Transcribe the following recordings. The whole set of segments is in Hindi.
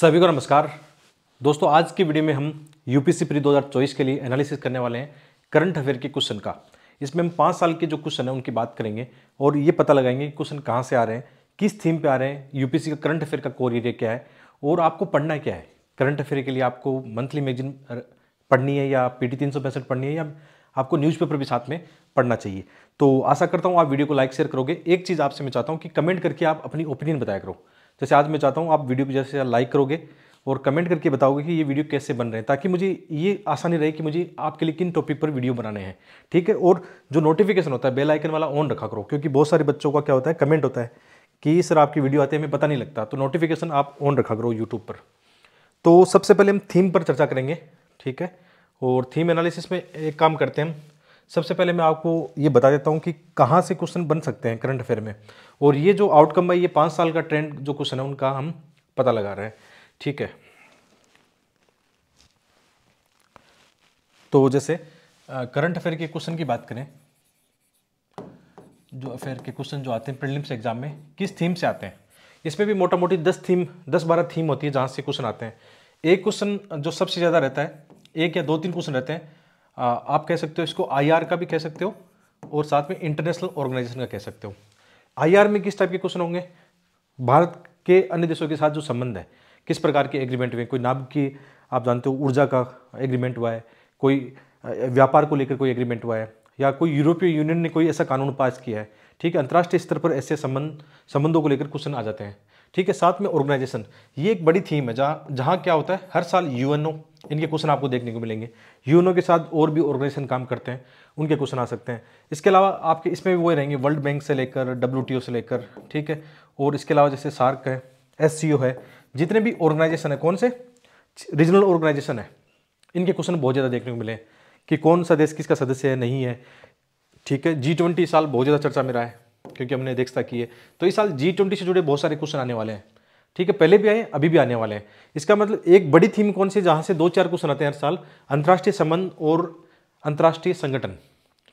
सभी को नमस्कार दोस्तों आज की वीडियो में हम यूपीसी प्री 2024 के लिए एनालिसिस करने वाले हैं करंट अफेयर के क्वेश्चन का इसमें हम पाँच साल के जो क्वेश्चन है उनकी बात करेंगे और ये पता लगाएंगे कि क्वेश्चन कहाँ से आ रहे हैं किस थीम पे आ रहे हैं यूपीसी का करंट अफेयर का कोर एरिया क्या है और आपको पढ़ना क्या है करंट अफेयर के लिए आपको मंथली मैगजीन पढ़नी है या पी टी पढ़नी है या आपको न्यूज़पेपर भी साथ में पढ़ना चाहिए तो आशा करता हूँ आप वीडियो को लाइक शेयर करोगे एक चीज़ आपसे मैं चाहता हूँ कि कमेंट करके आप अपनी ओपिनियन बताया करो जैसे आज मैं चाहता हूँ आप वीडियो को जैसे लाइक करोगे और कमेंट करके बताओगे कि ये वीडियो कैसे बन रहे हैं ताकि मुझे ये आसानी रहे कि मुझे आपके लिए किन टॉपिक पर वीडियो बनाने हैं ठीक है और जो नोटिफिकेशन होता है बेल आइकन वाला ऑन रखा करो क्योंकि बहुत सारे बच्चों का क्या होता है कमेंट होता है कि सर आपकी वीडियो आती है हमें पता नहीं लगता तो नोटिफिकेशन आप ऑन रखा करो यूट्यूब पर तो सबसे पहले हम थीम पर चर्चा करेंगे ठीक है और थीम एनालिसिस में एक काम करते हैं हम सबसे पहले मैं आपको ये बता देता हूँ कि कहाँ से क्वेश्चन बन सकते हैं करंट अफेयर में और ये जो आउटकम है ये पाँच साल का ट्रेंड जो क्वेश्चन है उनका हम पता लगा रहे हैं ठीक है तो जैसे करंट अफेयर के क्वेश्चन की बात करें जो अफेयर के क्वेश्चन जो आते हैं प्रिलिम्स एग्जाम में किस थीम से आते हैं इसमें भी मोटा मोटी दस थीम दस बारह थीम होती है जहाँ से क्वेश्चन आते हैं एक क्वेश्चन जो सबसे ज़्यादा रहता है एक या दो तीन क्वेश्चन रहते हैं आप कह सकते हो इसको आईआर का भी कह सकते हो और साथ में इंटरनेशनल ऑर्गेनाइजेशन का कह सकते हो आईआर में किस टाइप के क्वेश्चन होंगे भारत के अन्य देशों के साथ जो संबंध है किस प्रकार के एग्रीमेंट हुए कोई नाभ की आप जानते हो ऊर्जा का एग्रीमेंट हुआ है कोई व्यापार को लेकर कोई एग्रीमेंट हुआ है या कोई यूरोपीय यूनियन ने कोई ऐसा कानून पास किया है ठीक है अंतर्राष्ट्रीय स्तर पर ऐसे संबंध संबंधों को लेकर क्वेश्चन आ जाते हैं ठीक है साथ में ऑर्गेनाइजेशन ये एक बड़ी थीम है जहाँ जहाँ क्या होता है हर साल यूएनओ इनके क्वेश्चन आपको देखने को मिलेंगे यूनो के साथ और भी ऑर्गेनाइजेशन काम करते हैं उनके क्वेश्चन आ सकते हैं इसके अलावा आपके इसमें भी वही रहेंगे वर्ल्ड बैंक से लेकर डब्ल्यू से लेकर ठीक है और इसके अलावा जैसे सार्क है एस है जितने भी ऑर्गेनाइजेशन है कौन से रीजनल ऑर्गेनाइजेशन है इनके क्वेश्चन बहुत ज़्यादा देखने को मिले कि कौन सा देश किसका सदस्य है नहीं है ठीक है जी ट्वेंटी साल बहुत ज़्यादा चर्चा में रहा है क्योंकि हमने देखता की है तो इस साल जी ट्वेंटी से जुड़े बहुत सारे क्वेश्चन आने वाले हैं ठीक है पहले भी आए अभी भी आने वाले हैं इसका मतलब एक बड़ी थीम कौन सी जहाँ से दो चार क्वेश्चन आते हैं हर साल अंतर्राष्ट्रीय संबंध और अंतर्राष्ट्रीय संगठन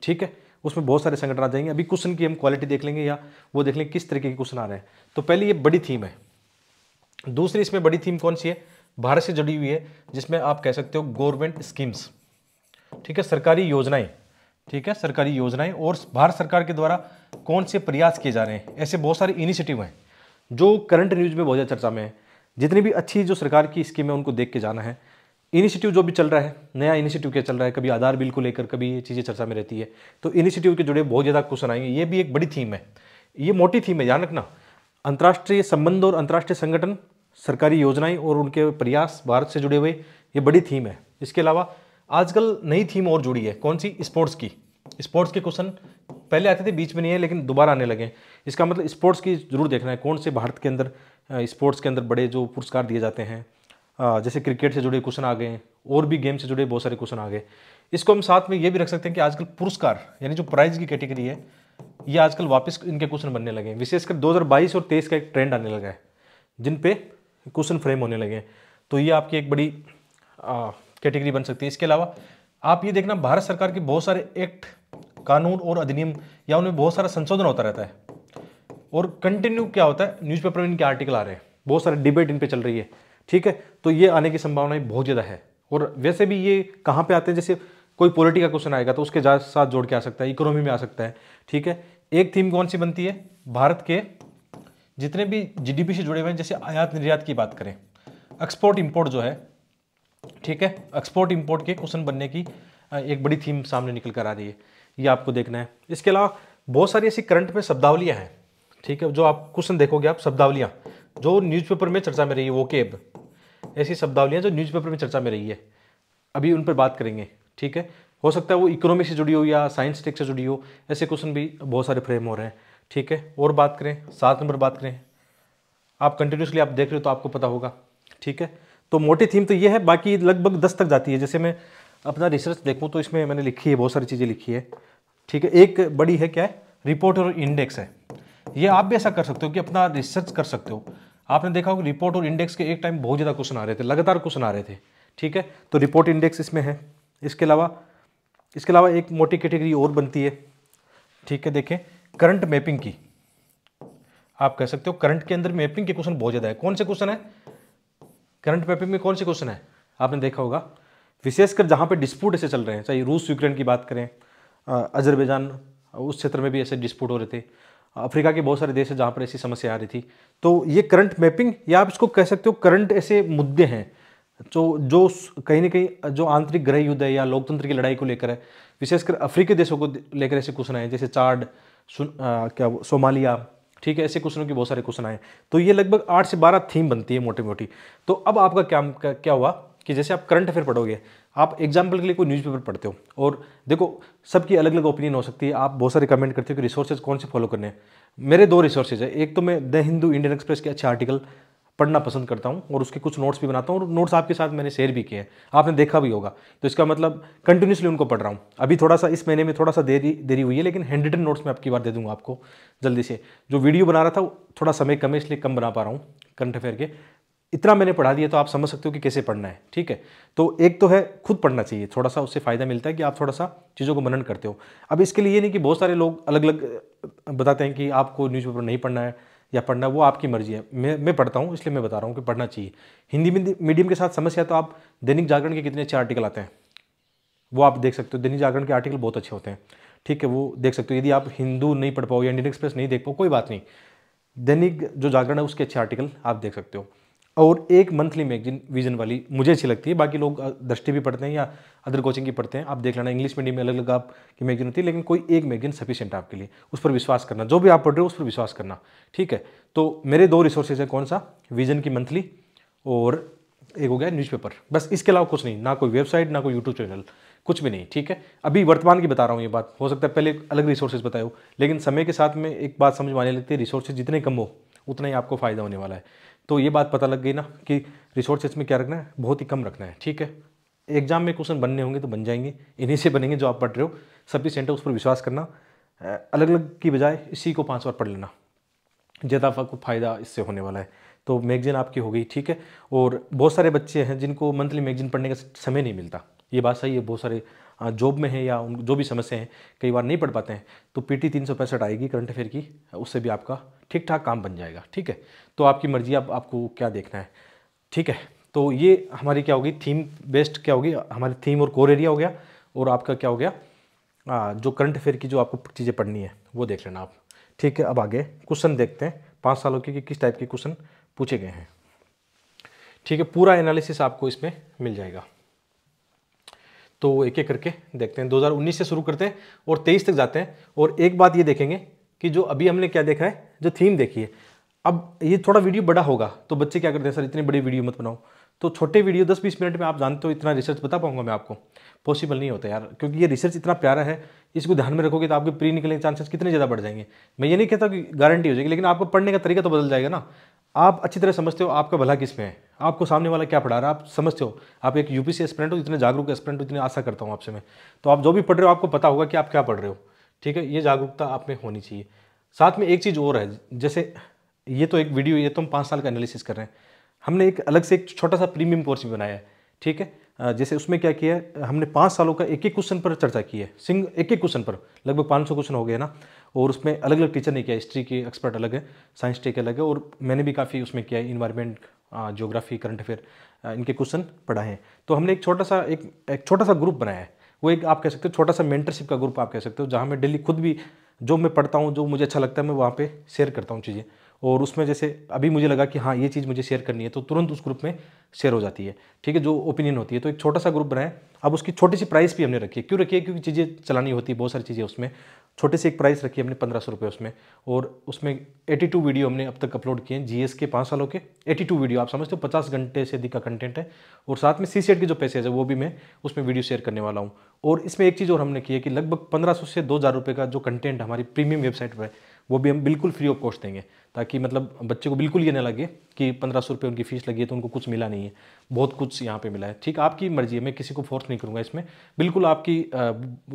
ठीक है उसमें बहुत सारे संगठन आ जाएंगे अभी क्वेश्चन की हम क्वालिटी देख लेंगे या वो देख लेंगे किस तरीके के क्वेश्चन आ रहे हैं तो पहली ये बड़ी थीम है दूसरी इसमें बड़ी थीम कौन सी है भारत से जुड़ी हुई है जिसमें आप कह सकते हो गवर्नमेंट स्कीम्स ठीक है सरकारी योजनाएं ठीक है सरकारी योजनाएं और भारत सरकार के द्वारा कौन से प्रयास किए जा रहे हैं ऐसे बहुत सारे इनिशिएटिव हैं जो करंट न्यूज़ में बहुत ज़्यादा चर्चा में है जितनी भी अच्छी जो सरकार की स्कीम है उनको देख के जाना है इनिशिएटिव जो भी चल रहा है नया इनिशिएटिव क्या चल रहा है कभी आधार बिल को लेकर कभी ये चीज़ें चर्चा में रहती है तो इनिशिएटिव के जुड़े बहुत ज़्यादा क्वेश्चन आएंगे ये भी एक बड़ी थीम है ये मोटी थीम है ध्यान रखना अंतर्राष्ट्रीय संबंध और अंतर्राष्ट्रीय संगठन सरकारी योजनाएं और उनके प्रयास भारत से जुड़े हुए ये बड़ी थीम है इसके अलावा आजकल नई थीम और जुड़ी है कौन सी स्पोर्ट्स की स्पोर्ट्स के क्वेश्चन पहले आते थे बीच में नहीं है लेकिन दोबारा आने लगे इसका मतलब स्पोर्ट्स की जरूर देखना है कौन से भारत के अंदर स्पोर्ट्स के अंदर बड़े जो पुरस्कार दिए जाते हैं जैसे क्रिकेट से जुड़े क्वेश्चन आ गए और भी गेम से जुड़े बहुत सारे क्वेश्चन आ गए इसको हम साथ में ये भी रख सकते हैं कि आजकल पुरस्कार यानी जो प्राइज की कैटेगरी है ये आजकल वापस इनके क्वेश्चन बनने लगे हैं विशेषकर 2022 और 23 का एक ट्रेंड आने लगा है जिन पे क्वेश्चन फ्रेम होने लगे हैं तो ये आपकी एक बड़ी कैटेगरी बन सकती है इसके अलावा आप ये देखना भारत सरकार के बहुत सारे एक्ट कानून और अधिनियम या उनमें बहुत सारा संशोधन होता रहता है और कंटिन्यू क्या होता है न्यूज़पेपर में इनके आर्टिकल आ रहे हैं बहुत सारे डिबेट इन पर चल रही है ठीक है तो ये आने की संभावना बहुत ज़्यादा है और वैसे भी ये कहाँ पे आते हैं जैसे कोई पॉलिटी का क्वेश्चन आएगा तो उसके साथ जोड़ के आ सकता है इकोनॉमी में आ सकता है ठीक है एक थीम कौन सी बनती है भारत के जितने भी जीडीपी से जुड़े हुए हैं जैसे आयात निर्यात की बात करें एक्सपोर्ट इम्पोर्ट जो है ठीक है एक्सपोर्ट इम्पोर्ट के क्वेश्चन बनने की एक बड़ी थीम सामने निकल कर आ रही है ये आपको देखना है इसके अलावा बहुत सारी ऐसी करंट में शब्दावलियाँ हैं ठीक है जो आप क्वेश्चन देखोगे आप शब्दावलियाँ जो न्यूज़पेपर में चर्चा में रही है वो केब ऐसी शब्दावलियाँ जो न्यूज़पेपर में चर्चा में रही है अभी उन पर बात करेंगे ठीक है हो सकता है वो इकोनॉमी से जुड़ी हो या साइंस टेक से जुड़ी हो ऐसे क्वेश्चन भी बहुत सारे फ्रेम हो रहे हैं ठीक है और बात करें सात नंबर बात करें आप कंटिन्यूसली आप देख रहे हो तो आपको पता होगा ठीक है तो मोटी थीम तो ये है बाकी लगभग दस तक जाती है जैसे मैं अपना रिसर्च देखूँ तो इसमें मैंने लिखी है बहुत सारी चीज़ें लिखी है ठीक है एक बड़ी है क्या है रिपोर्ट और इंडेक्स है ये आप भी ऐसा कर सकते हो कि अपना रिसर्च कर सकते हो आपने देखा होगा रिपोर्ट और इंडेक्स के एक टाइम बहुत ज़्यादा क्वेश्चन आ रहे थे लगातार क्वेश्चन आ रहे थे ठीक है तो रिपोर्ट इंडेक्स इसमें है इसके अलावा इसके अलावा एक मोटी कैटेगरी और बनती है ठीक है देखें करंट मैपिंग की आप कह सकते हो करंट के अंदर मैपिंग के क्वेश्चन बहुत ज़्यादा है कौन से क्वेश्चन है करंट मैपिंग में कौन से क्वेश्चन है आपने देखा होगा विशेषकर जहाँ पे डिस्प्यूट ऐसे चल रहे हैं चाहे रूस यूक्रेन की बात करें अजरबैजान उस क्षेत्र में भी ऐसे डिस्प्यूट हो रहे थे अफ्रीका के बहुत सारे देश हैं जहाँ पर ऐसी समस्या आ रही थी तो ये करंट मैपिंग या आप इसको कह सकते हो करंट ऐसे मुद्दे हैं जो जो कहीं ना कहीं जो आंतरिक गृह युद्ध है या लोकतंत्र की लड़ाई को लेकर है विशेषकर अफ्रीकी देशों को लेकर ऐसे क्वेश्चन आए जैसे चाड आ, क्या सोमालिया ठीक है ऐसे क्वेश्चनों के बहुत सारे क्वेश्चन आए तो ये लगभग आठ से बारह थीम बनती है मोटी मोटी तो अब आपका क्या क्या हुआ कि जैसे आप करंट अफेयर पढ़ोगे आप एग्जाम्पल के लिए कोई न्यूज़पेपर पढ़ते हो और देखो सबकी अलग अलग ओपिनियन हो सकती है आप बहुत सारे कमेंट करते हो कि रिसोर्सेज कौन से फॉलो करने हैं मेरे दो रिसोर्सेज है एक तो मैं द हिंदू इंडियन एक्सप्रेस के अच्छे आर्टिकल पढ़ना पसंद करता हूँ और उसके कुछ नोट्स भी बनाता हूँ और नोट्स आपके साथ मैंने शेयर भी किए हैं आपने देखा भी होगा तो इसका मतलब कंटिन्यूसली उनको पढ़ रहा हूँ अभी थोड़ा सा इस महीने में थोड़ा सा देरी देरी हुई है लेकिन हैंड रिटन नोट्स मैं आपकी बार दे दूँगा आपको जल्दी से जो वीडियो बना रहा था थोड़ा समय कम है इसलिए कम बना पा रहा हूँ करंट अफेयर के इतना मैंने पढ़ा दिया तो आप समझ सकते हो कि कैसे पढ़ना है ठीक है तो एक तो है खुद पढ़ना चाहिए थोड़ा सा उससे फ़ायदा मिलता है कि आप थोड़ा सा चीज़ों को मनन करते हो अब इसके लिए ये नहीं कि बहुत सारे लोग अलग अलग बताते हैं कि आपको न्यूज़पेपर नहीं पढ़ना है या पढ़ना वो आपकी मर्ज़ी है मैं मैं पढ़ता हूँ इसलिए मैं बता रहा हूँ कि पढ़ना चाहिए हिंदी मीडियम के साथ समस्या तो आप दैनिक जागरण के कितने अच्छे आर्टिकल आते हैं वो आप देख सकते हो दैनिक जागरण के आर्टिकल बहुत अच्छे होते हैं ठीक है वो देख सकते हो यदि आप हिंदू नहीं पढ़ पाओ या इंडियन एक्सप्रेस नहीं देख पाओ कोई बात नहीं दैनिक जो जागरण है उसके अच्छे आर्टिकल आप देख सकते हो और एक मंथली मैगजीन विजन वाली मुझे अच्छी लगती है बाकी लोग दृष्टि भी पढ़ते हैं या अदर कोचिंग की पढ़ते हैं आप देख लेना इंग्लिश मीडियम में अलग अलग आपकी मैगजीन होती है लेकिन कोई एक मैगजीन सफिशियंट आपके लिए उस पर विश्वास करना जो भी आप पढ़ रहे हो उस पर विश्वास करना ठीक है तो मेरे दो रिसोर्सेज हैं कौन सा विजन की मंथली और एक हो गया न्यूज़पेपर बस इसके अलावा कुछ नहीं ना कोई वेबसाइट ना कोई यूट्यूब चैनल कुछ भी नहीं ठीक है अभी वर्तमान की बता रहा हूँ ये बात हो सकता है पहले अलग रिसोर्सेज बताए लेकिन समय के साथ में एक बात समझ में आने लगती है रिसोर्सेज जितने कम हो उतना ही आपको फ़ायदा होने वाला है तो ये बात पता लग गई ना कि रिसोर्सेज में क्या रखना है बहुत ही कम रखना है ठीक है एग्जाम में क्वेश्चन बनने होंगे तो बन जाएंगे इन्हीं से बनेंगे जो आप पढ़ रहे हो सभी सेंटर उस पर विश्वास करना अलग अलग की बजाय इसी को पाँच बार पढ़ लेना ज़्यादा आपको फ़ायदा इससे होने वाला है तो मैगजीन आपकी हो गई ठीक है और बहुत सारे बच्चे हैं जिनको मंथली मैगजीन पढ़ने का समय नहीं मिलता ये बात सही है बहुत सारे जॉब में है या उन जो भी समस्या है कई बार नहीं पढ़ पाते हैं तो पी टी तीन सौ पैंसठ आएगी करंट अफेयर की उससे भी आपका ठीक ठाक काम बन जाएगा ठीक है तो आपकी मर्जी आप आपको क्या देखना है ठीक है तो ये हमारी क्या होगी थीम बेस्ड क्या होगी हमारी थीम और कोर एरिया हो गया और आपका क्या हो गया आ, जो करंट अफेयर की जो आपको चीज़ें पढ़नी है वो देख लेना आप ठीक है अब आगे क्वेश्चन देखते हैं पाँच सालों के कि किस टाइप के क्वेश्चन पूछे गए हैं ठीक है पूरा एनालिसिस आपको इसमें मिल जाएगा तो एक एक करके देखते हैं 2019 से शुरू करते हैं और 23 तक जाते हैं और एक बात ये देखेंगे कि जो अभी हमने क्या देखा है जो थीम देखी है अब ये थोड़ा वीडियो बड़ा होगा तो बच्चे क्या करते हैं सर इतनी बड़ी वीडियो मत बनाओ तो छोटे वीडियो 10-20 मिनट में आप जानते हो इतना रिसर्च बता पाऊंगा मैं आपको पॉसिबल नहीं होता यार क्योंकि ये रिसर्च इतना प्यारा है इसको ध्यान में रखोगे तो आपके प्री निकलने के चांसेस कितने ज़्यादा बढ़ जाएंगे मैं ये नहीं कहता कि गारंटी हो जाएगी लेकिन आपको पढ़ने का तरीका तो बदल जाएगा ना आप अच्छी तरह समझते हो आपका भला किस में है आपको सामने वाला क्या पढ़ा रहा है आप समझते हो आप एक यूपीसी एस्पिरेंट हो इतने जागरूक एस्पिरेंट हो इतनी आशा करता हूँ आपसे मैं तो आप जो भी पढ़ रहे हो आपको पता होगा कि आप क्या पढ़ रहे हो ठीक है ये जागरूकता आप में होनी चाहिए साथ में एक चीज़ और है जैसे ये तो एक वीडियो ये तो हम पाँच साल का एनालिसिस कर रहे हैं हमने एक अलग से एक छोटा सा प्रीमियम कोर्स भी बनाया है ठीक है जैसे उसमें क्या किया हमने पाँच सालों का एक एक क्वेश्चन पर चर्चा की है सिंग एक एक क्वेश्चन पर लगभग पाँच सौ क्वेश्चन हो गए ना और उसमें अलग अलग टीचर ने किया हिस्ट्री के एक्सपर्ट अलग है साइंस टेक अलग है और मैंने भी काफ़ी उसमें किया है इन्वायरमेंट जोग्राफी करंट अफेयर इनके क्वेश्चन पढ़ाए हैं तो हमने एक छोटा सा एक एक छोटा सा ग्रुप बनाया है वो एक आप कह सकते हो छोटा सा मेंटरशिप का ग्रुप आप कह सकते हो जहाँ मैं डेली खुद भी जो मैं पढ़ता हूँ जो मुझे अच्छा लगता है मैं वहाँ पर शेयर करता हूँ चीज़ें और उसमें जैसे अभी मुझे लगा कि हाँ ये चीज़ मुझे शेयर करनी है तो तुरंत उस ग्रुप में शेयर हो जाती है ठीक है जो ओपिनियन होती है तो एक छोटा सा ग्रुप बनाएं अब उसकी छोटी सी प्राइस भी हमने रखी है क्यों रखी है क्योंकि चीज़ें चलानी होती है बहुत सारी चीज़ें उसमें छोटे से एक प्राइस रखी हमने पंद्रह सौ रुपये उसमें और उसमें एटी टू वीडियो हमने अब तक अपलोड किए हैं जी के पाँच सालों के एटी टू वीडियो आप समझते हो पचास घंटे से अधिक का कंटेंट है और साथ में सी के जो पैसे है वो भी मैं उसमें वीडियो शेयर करने वाला हूँ और इसमें एक चीज़ और हमने की है कि लगभग पंद्रह से दो हज़ार रुपये का जो कंटेंट हमारी प्रीमियम वेबसाइट पर है वो भी हम बिल्कुल फ्री ऑफ कॉस्ट देंगे ताकि मतलब बच्चे को बिल्कुल ये ना लगे कि पंद्रह सौ रुपये उनकी फ़ीस लगी है तो उनको कुछ मिला नहीं है बहुत कुछ यहाँ पे मिला है ठीक आपकी मर्जी है मैं किसी को फोर्स नहीं करूँगा इसमें बिल्कुल आपकी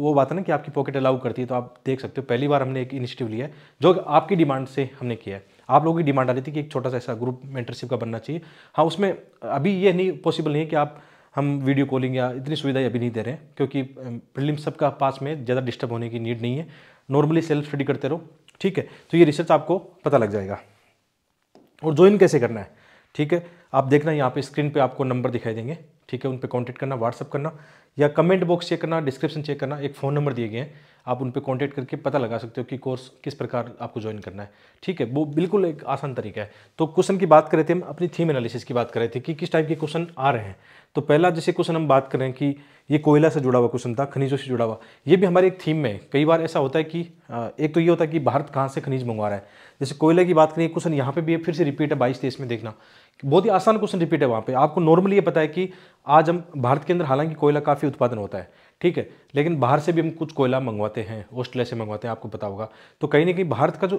वो बात है ना कि आपकी पॉकेट अलाउ करती है तो आप देख सकते हो पहली बार हमने एक इनिशिएटिव लिया है जो आपकी डिमांड से हमने किया है आप लोगों की डिमांड आ रही थी कि एक छोटा सा ऐसा ग्रुप मेंटरशिप का बनना चाहिए हाँ उसमें अभी ये नहीं पॉसिबल नहीं है कि आप हम वीडियो कॉलिंग या इतनी सुविधाएं अभी नहीं दे रहे हैं क्योंकि प्रिलिम्स सबका पास में ज़्यादा डिस्टर्ब होने की नीड नहीं है नॉर्मली सेल्फ स्टडी करते रहो ठीक है तो ये रिसर्च आपको पता लग जाएगा और ज्वाइन कैसे करना है ठीक है आप देखना यहाँ पे स्क्रीन पे आपको नंबर दिखाई देंगे ठीक है उन पर कॉन्टेक्ट करना व्हाट्सअप करना या कमेंट बॉक्स चेक करना डिस्क्रिप्शन चेक करना एक फ़ोन नंबर दिए गए हैं आप उन पर कॉन्टैक्ट करके पता लगा सकते हो कि कोर्स किस प्रकार आपको ज्वाइन करना है ठीक है वो बिल्कुल एक आसान तरीका है तो क्वेश्चन की बात रहे थे हम अपनी थीम एनालिसिस की बात कर रहे थे कि किस टाइप के क्वेश्चन आ रहे हैं तो पहला जैसे क्वेश्चन हम बात करें कि ये कोयला से जुड़ा हुआ क्वेश्चन था खनिजों से जुड़ा हुआ ये भी हमारे एक थीम में कई बार ऐसा होता है कि एक तो ये होता है कि भारत कहाँ से खनिज मंगवा रहा है जैसे कोयले की बात करें क्वेश्चन यहाँ पे भी है फिर से रिपीट है बाईस तेईस में देखना बहुत ही आसान क्वेश्चन रिपीट है वहाँ पे आपको नॉर्मली ये पता है कि आज हम भारत के अंदर हालांकि कोयला काफ़ी उत्पादन होता है ठीक है लेकिन बाहर से भी हम कुछ कोयला मंगवाते हैं ऑस्ट्रेलिया से मंगवाते हैं आपको पता होगा तो कहीं ना कहीं भारत का जो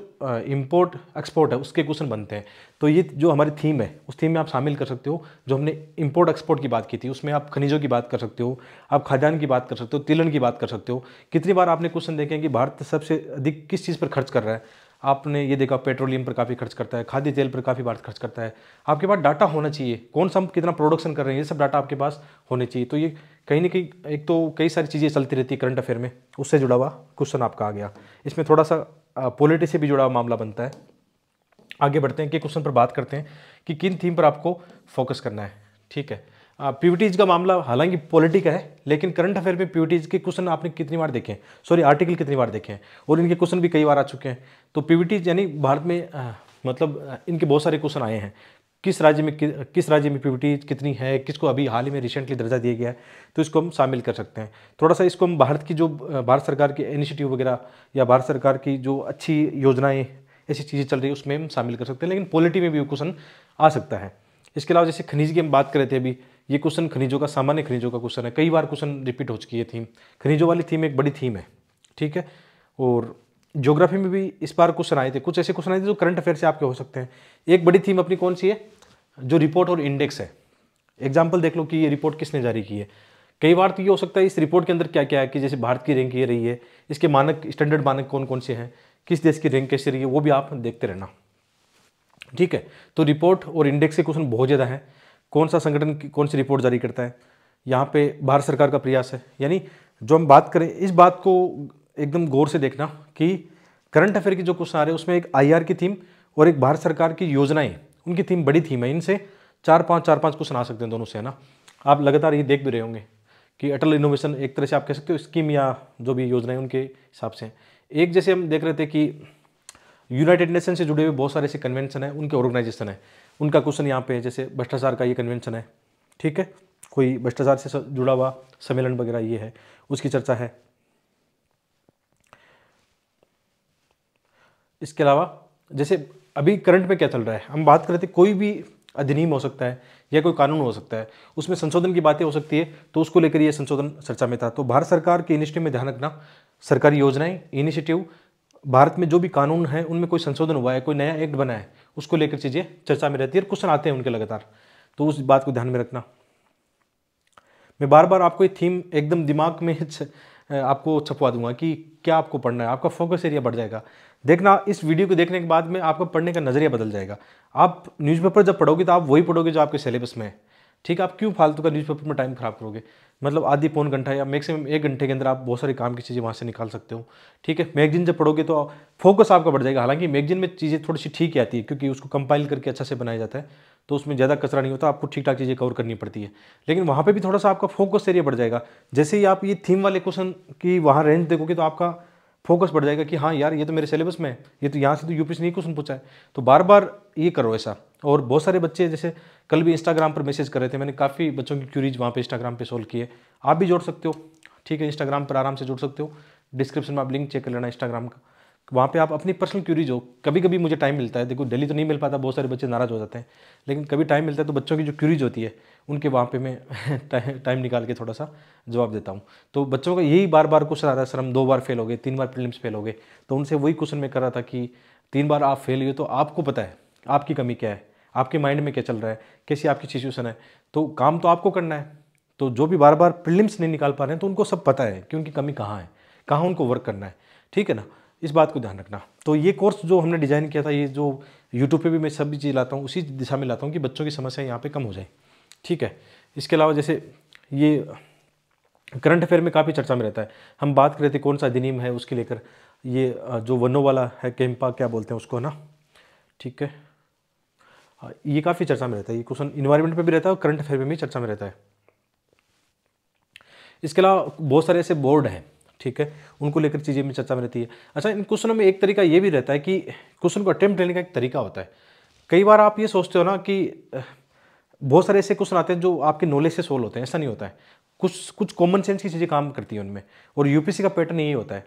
इम्पोर्ट एक्सपोर्ट है उसके क्वेश्चन बनते हैं तो ये जो हमारी थीम है उस थीम में आप शामिल कर सकते हो जो हमने इंपोर्ट एक्सपोर्ट की बात की थी उसमें आप खनिजों की बात कर सकते हो आप खाद्यान्न की बात कर सकते हो तिलन की बात कर सकते हो कितनी बार आपने क्वेश्चन देखे कि भारत सबसे अधिक किस चीज़ पर खर्च कर रहा है आपने ये देखा पेट्रोलियम पर काफ़ी खर्च करता है खाद्य तेल पर काफ़ी बार खर्च करता है आपके पास डाटा होना चाहिए कौन सा हम कितना प्रोडक्शन कर रहे हैं ये सब डाटा आपके पास होने चाहिए तो ये कहीं ना कहीं एक तो कई सारी चीज़ें चलती रहती है करंट अफेयर में उससे जुड़ा हुआ क्वेश्चन आपका आ गया इसमें थोड़ा सा पॉलिटी से भी जुड़ा हुआ मामला बनता है आगे बढ़ते हैं कि क्वेश्चन पर बात करते हैं कि किन थीम पर आपको फोकस करना है ठीक है पीवीटीज का मामला हालांकि पॉलिटी का है लेकिन करंट अफेयर में पीवीटीज के क्वेश्चन आपने कितनी बार देखे हैं सॉरी आर्टिकल कितनी बार देखे हैं और इनके क्वेश्चन भी कई बार आ चुके हैं तो पीवीटी यानी भारत में आ, मतलब इनके बहुत सारे क्वेश्चन आए हैं किस राज्य में कि, किस राज्य में पीवीटी कितनी है किसको अभी हाल ही में रिसेंटली दर्जा दिया गया है तो इसको हम शामिल कर सकते हैं थोड़ा सा इसको हम भारत की जो भारत सरकार के इनिशिएटिव वगैरह या भारत सरकार की जो अच्छी योजनाएँ ऐसी चीज़ें चल रही है उसमें हम शामिल कर सकते हैं लेकिन पॉलिटी में भी क्वेश्चन आ सकता है इसके अलावा जैसे खनिज की हम बात कर रहे थे अभी ये क्वेश्चन खनिजों का सामान्य खनिजों का क्वेश्चन है कई बार क्वेश्चन रिपीट हो चुकी है थीम खनिजों वाली थीम एक बड़ी थीम है ठीक है और ज्योग्राफी में भी इस बार क्वेश्चन आए थे कुछ ऐसे क्वेश्चन आए थे जो करंट अफेयर से आपके हो सकते हैं एक बड़ी थीम अपनी कौन सी है जो रिपोर्ट और इंडेक्स है एग्जाम्पल देख लो कि ये रिपोर्ट किसने जारी की है कई बार तो ये हो सकता है इस रिपोर्ट के अंदर क्या क्या है कि जैसे भारत की रैंक ये रही है इसके मानक स्टैंडर्ड मानक कौन कौन से हैं किस देश की रैंक कैसे रही है वो भी आप देखते रहना ठीक है तो रिपोर्ट और इंडेक्स के क्वेश्चन बहुत ज़्यादा हैं कौन सा संगठन कौन सी रिपोर्ट जारी करता है यहाँ पे भारत सरकार का प्रयास है यानी जो हम बात करें इस बात को एकदम गौर से देखना कि करंट अफेयर की जो क्वेश्चन आ रहे हैं उसमें एक आईआर की थीम और एक भारत सरकार की योजनाएं उनकी थीम बड़ी थीम है इनसे चार पाँच चार पाँच क्वेश्चन आ सकते हैं दोनों से है ना आप लगातार ये देख भी रहे होंगे कि अटल इनोवेशन एक तरह से आप कह सकते हो स्कीम या जो भी योजनाएं उनके हिसाब से एक जैसे हम देख रहे थे कि यूनाइटेड नेशन से जुड़े हुए बहुत सारे ऐसे कन्वेंशन है उनके ऑर्गेनाइजेशन है उनका क्वेश्चन यहाँ पे है जैसे भ्रष्टाचार का ये कन्वेंशन है ठीक है कोई भ्रष्टाचार से जुड़ा हुआ सम्मेलन वगैरह ये है उसकी चर्चा है इसके अलावा जैसे अभी करंट में क्या चल रहा है हम बात कर रहे थे कोई भी अधिनियम हो सकता है या कोई कानून हो सकता है उसमें संशोधन की बातें हो सकती है तो उसको लेकर यह संशोधन चर्चा में था तो भारत सरकार के इनिशिएटिव में ध्यान रखना सरकारी योजनाएं इनिशिएटिव भारत में जो भी कानून है उनमें कोई संशोधन हुआ है कोई नया एक्ट बना है उसको लेकर चीज़ें चर्चा में रहती है और क्वेश्चन आते हैं उनके लगातार तो उस बात को ध्यान में रखना मैं बार बार आपको ये थीम एकदम दिमाग में आपको छपवा दूंगा कि क्या आपको पढ़ना है आपका फोकस एरिया बढ़ जाएगा देखना इस वीडियो को देखने के बाद में आपका पढ़ने का नज़रिया बदल जाएगा आप न्यूज़पेपर जब पढ़ोगे तो आप वही पढ़ोगे जो आपके सिलेबस में है ठीक है आप क्यों फालतू का न्यूज़पेपर में टाइम खराब करोगे मतलब आधी पौन घंटा या मैक्सिमम एक घंटे के अंदर आप बहुत सारी काम की चीज़ें वहाँ से निकाल सकते हो ठीक है मैगजीन जब पढ़ोगे तो फोकस आपका बढ़ जाएगा हालांकि मैगजीन में चीज़ें थोड़ी सी ठीक आती है क्योंकि उसको कंपाइल करके अच्छा से बनाया जाता है तो उसमें ज़्यादा कचरा नहीं होता आपको ठीक ठाक चीज़ें कवर करनी पड़ती है लेकिन वहाँ पर भी थोड़ा सा आपका फोकस एरिया बढ़ जाएगा जैसे ही आप ये थीम वाले क्वेश्चन की वहाँ रेंज देखोगे तो आपका फोकस बढ़ जाएगा कि हाँ यार ये तो मेरे सिलेबस में है ये तो यहाँ से तो यूपीएससी ने क्वेश्चन पूछा है तो बार बार ये करो ऐसा और बहुत सारे बच्चे जैसे कल भी इंस्टाग्राम पर मैसेज कर रहे थे मैंने काफ़ी बच्चों की क्यूरीज वहाँ पे इंस्टाग्राम पे सोल्व किए आप भी जोड़ सकते हो ठीक है इंस्टाग्राम पर आराम से जोड़ सकते हो डिस्क्रिप्शन में आप लिंक चेक कर लेना इंस्टाग्राम का वहाँ पे आप अपनी पर्सनल क्यूरीज हो कभी कभी मुझे टाइम मिलता है देखो डेली तो नहीं मिल पाता बहुत सारे बच्चे नाराज़ हो जाते हैं लेकिन कभी टाइम मिलता है तो बच्चों की जो क्यूरीज होती है उनके वहाँ पे मैं टाइम निकाल के थोड़ा सा जवाब देता हूँ तो बच्चों का यही बार बार क्वेश्चन आ रहा है सर हम दो बार फेल हो गए तीन बार प्रिलिम्स फेल हो गए तो उनसे वही क्वेश्चन मैं कर रहा था कि तीन बार आप फेल हुए तो आपको पता है आपकी कमी क्या है आपके माइंड में क्या चल रहा है कैसी आपकी सिचुएसन है तो काम तो आपको करना है तो जो भी बार बार प्रिलिम्स नहीं निकाल पा रहे हैं तो उनको सब पता है कि उनकी कमी कहाँ है कहाँ उनको वर्क करना है ठीक है ना इस बात को ध्यान रखना तो ये कोर्स जो हमने डिज़ाइन किया था ये जो यूट्यूब पे भी मैं सभी चीज़ लाता हूँ उसी दिशा में लाता हूँ कि बच्चों की समस्या यहाँ पे कम हो जाए ठीक है इसके अलावा जैसे ये करंट अफेयर में काफ़ी चर्चा में रहता है हम बात कर रहे थे कौन सा अधिनियम है उसके लेकर ये जो वनों वाला है कैंपा क्या बोलते हैं उसको है ना ठीक है ये काफ़ी चर्चा में रहता है ये क्वेश्चन इन्वायरमेंट पर भी रहता है और करंट अफेयर में भी चर्चा में रहता है इसके अलावा बहुत सारे ऐसे बोर्ड हैं ठीक है उनको लेकर चीज़ें में चर्चा में रहती है अच्छा इन क्वेश्चनों में एक तरीका ये भी रहता है कि क्वेश्चन को अटैम्प्ट लेने का एक तरीका होता है कई बार आप ये सोचते हो ना कि बहुत सारे ऐसे क्वेश्चन आते हैं जो आपके नॉलेज से सोल्व होते हैं ऐसा नहीं होता है कुछ कुछ कॉमन सेंस की चीज़ें काम करती हैं उनमें और यूपीसी का पैटर्न यही होता है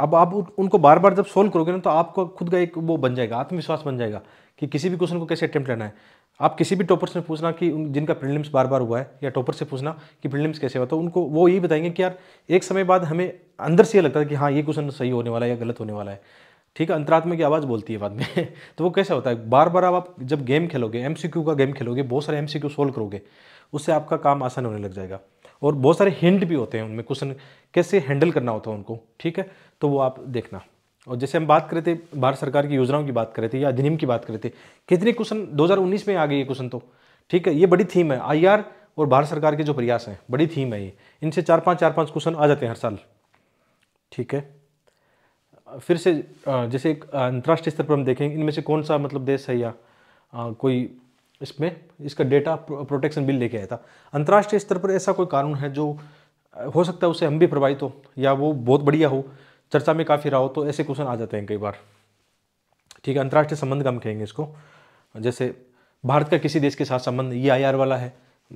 अब आप उनको बार बार जब सोल्व करोगे ना तो आपको खुद का एक वो बन जाएगा आत्मविश्वास बन जाएगा कि किसी भी क्वेश्चन को कैसे अटैम्प्ट लेना है आप किसी भी टॉपर से पूछना कि जिनका प्रीलिम्स बार बार हुआ है या टॉपर से पूछना कि प्रीलिम्स कैसे हुआ तो उनको वो यही बताएंगे कि यार एक समय बाद हमें अंदर से ये लगता है कि हाँ ये क्वेश्चन सही होने वाला है या गलत होने वाला है ठीक है अंतरात्मा की आवाज़ बोलती है बाद में तो वो कैसे होता है बार बार आप जब गेम खेलोगे एम का गेम खेलोगे बहुत सारे एम सोल्व करोगे उससे आपका काम आसान होने लग जाएगा और बहुत सारे हिंट भी होते हैं उनमें क्वेश्चन कैसे हैंडल करना होता है उनको ठीक है तो वो आप देखना और जैसे हम बात करते थे भारत सरकार की योजनाओं की बात करें थे या अधिनियम की बात करें थे कितने क्वेश्चन 2019 में आ गई ये क्वेश्चन तो ठीक है ये बड़ी थीम है आई और भारत सरकार के जो प्रयास हैं बड़ी थीम है ये इनसे चार पाँच चार पाँच क्वेश्चन आ जाते हैं हर साल ठीक है फिर से जैसे एक अंतर्राष्ट्रीय स्तर पर हम देखें इनमें से कौन सा मतलब देश है या कोई इसमें इसका डेटा प्रोटेक्शन बिल लेके आया था अंतर्राष्ट्रीय स्तर पर ऐसा कोई कानून है जो हो सकता है उसे हम भी प्रभावित हो या वो बहुत बढ़िया हो चर्चा में काफ़ी रहा हो तो ऐसे क्वेश्चन आ जाते हैं कई बार ठीक है अंतर्राष्ट्रीय संबंध कम कहेंगे इसको जैसे भारत का किसी देश के साथ संबंध ये आई वाला है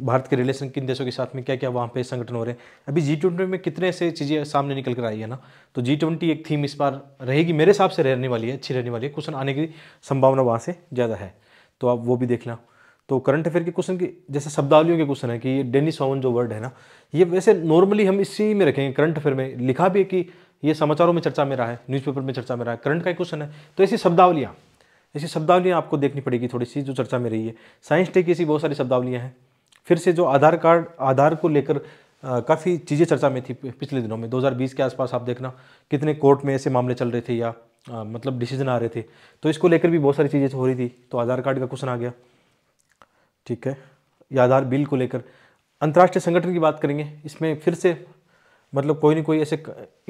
भारत के रिलेशन किन देशों के साथ में क्या क्या वहाँ पे संगठन हो रहे हैं अभी जी ट्वेंटी में कितने ऐसे चीज़ें सामने निकल कर आई है ना तो जी ट्वेंटी एक थीम इस बार रहेगी मेरे हिसाब से रहने वाली है अच्छी रहने वाली है क्वेश्चन आने की संभावना वहाँ से ज़्यादा है तो आप वो भी देख लें तो करंट अफेयर के क्वेश्चन की जैसे शब्दावलियों के क्वेश्चन है कि ये डेनिस वावन जो वर्ड है ना ये वैसे नॉर्मली हम इसी में रखेंगे करंट अफेयर में लिखा भी है कि ये समाचारों में चर्चा में रहा है न्यूज़पेपर में चर्चा में रहा है करंट का ही क्वेश्चन है तो ऐसी शब्दावलियाँ ऐसी शब्दावलियाँ आपको देखनी पड़ेगी थोड़ी सी जो चर्चा में रही है साइंस टेक की ऐसी बहुत सारी शब्दावलियाँ हैं फिर से जो आधार कार्ड आधार को लेकर काफ़ी चीज़ें चर्चा में थी पिछले दिनों में 2020 के आसपास आप देखना कितने कोर्ट में ऐसे मामले चल रहे थे या आ, मतलब डिसीजन आ रहे थे तो इसको लेकर भी बहुत सारी चीज़ें हो रही थी तो आधार कार्ड का क्वेश्चन आ गया ठीक है या आधार बिल को लेकर अंतर्राष्ट्रीय संगठन की बात करेंगे इसमें फिर से मतलब कोई ना कोई ऐसे